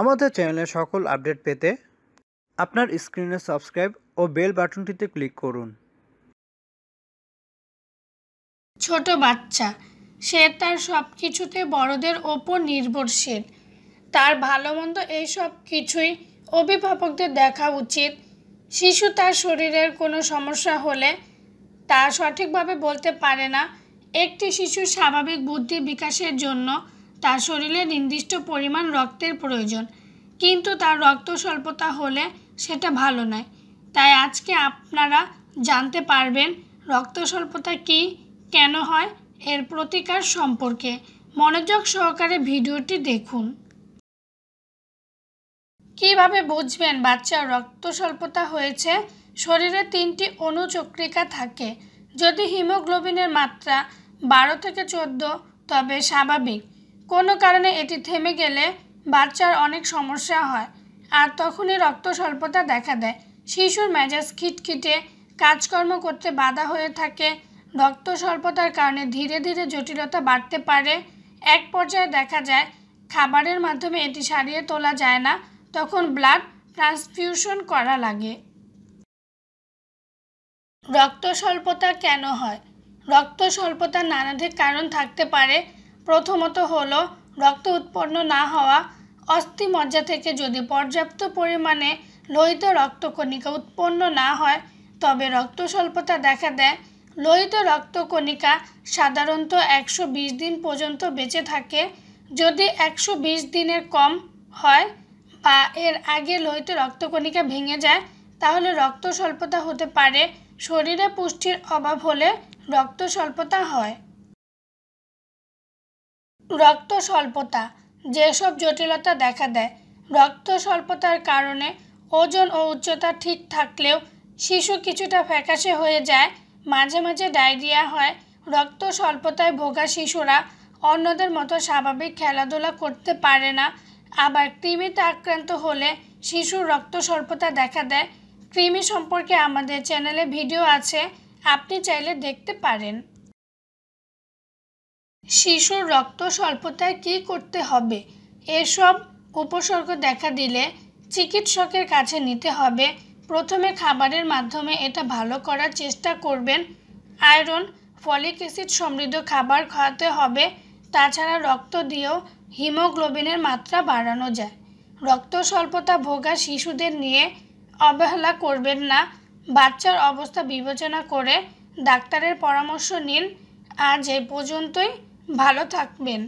আমাদের চ্যানেলের সকল আপডেট পেতে আপনার স্ক্রিনে সাবস্ক্রাইব ও বেল বাটনটিতে ক্লিক করুন ছোট বাচ্চা সে তার সব কিছুতে বড়দের ওপর নির্ভরশীল তার ভালো মন্দ এইসব কিছুই অভিভাবকদের দেখা উচিত শিশু তার শরীরের কোনো সমস্যা হলে তা সঠিকভাবে বলতে পারে না একটি শিশুর স্বাভাবিক বুদ্ধি বিকাশের জন্য তার শরীরে নির্দিষ্ট পরিমাণ রক্তের প্রয়োজন কিন্তু তার রক্ত স্বল্পতা হলে সেটা ভালো নয় তাই আজকে আপনারা জানতে পারবেন রক্ত স্বল্পতা কী কেন হয় এর প্রতিকার সম্পর্কে মনোযোগ সহকারে ভিডিওটি দেখুন কিভাবে বুঝবেন বাচ্চার রক্ত স্বল্পতা হয়েছে শরীরে তিনটি অনুচক্রিকা থাকে যদি হিমোগ্লোবিনের মাত্রা বারো থেকে চোদ্দ তবে স্বাভাবিক কোনো কারণে এটি থেমে গেলে বাচ্চার অনেক সমস্যা হয় আর তখনই রক্ত স্বল্পতা দেখা দেয় শিশুর মেজাজ খিটখিটে কাজকর্ম করতে বাধা হয়ে থাকে রক্ত স্বল্পতার কারণে ধীরে ধীরে জটিলতা বাড়তে পারে এক পর্যায়ে দেখা যায় খাবারের মাধ্যমে এটি সারিয়ে তোলা যায় না তখন ব্লাড ট্রান্সফিউশন করা লাগে রক্ত স্বল্পতা কেন হয় রক্ত স্বল্পতার নানাধিক কারণ থাকতে পারে প্রথমত হল রক্ত উৎপন্ন না হওয়া মজ্জা থেকে যদি পর্যাপ্ত পরিমাণে লোহিত রক্তকণিকা উৎপন্ন না হয় তবে রক্ত স্বল্পতা দেখা দেয় লোহিত রক্তকণিকা সাধারণত একশো দিন পর্যন্ত বেঁচে থাকে যদি একশো দিনের কম হয় বা এর আগে লোহিত রক্তকণিকা ভেঙে যায় তাহলে রক্ত স্বল্পতা হতে পারে শরীরে পুষ্টির অভাব হলে রক্ত স্বল্পতা হয় রক্ত স্বল্পতা যেসব জটিলতা দেখা দেয় রক্ত স্বল্পতার কারণে ওজন ও উচ্চতা ঠিক থাকলেও শিশু কিছুটা ফ্যাকাশে হয়ে যায় মাঝে মাঝে ডায়রিয়া হয় রক্ত স্বল্পতায় ভোগা শিশুরা অন্যদের মতো স্বাভাবিক খেলাধুলা করতে পারে না আবার কৃমিতে আক্রান্ত হলে শিশুর রক্ত স্বল্পতা দেখা দেয় কৃমি সম্পর্কে আমাদের চ্যানেলে ভিডিও আছে আপনি চাইলে দেখতে পারেন শিশুর রক্ত স্বল্পতায় কি করতে হবে এসব উপসর্গ দেখা দিলে চিকিৎসকের কাছে নিতে হবে প্রথমে খাবারের মাধ্যমে এটা ভালো করার চেষ্টা করবেন আয়রন ফলিক অ্যাসিড সমৃদ্ধ খাবার খাওয়াতে হবে তাছাড়া রক্ত দিয়েও হিমোগ্লোবিনের মাত্রা বাড়ানো যায় রক্ত স্বল্পতা ভোগা শিশুদের নিয়ে অবহেলা করবেন না বাচ্চার অবস্থা বিবেচনা করে ডাক্তারের পরামর্শ নিন আজ এ পর্যন্তই ভালো থাকবেন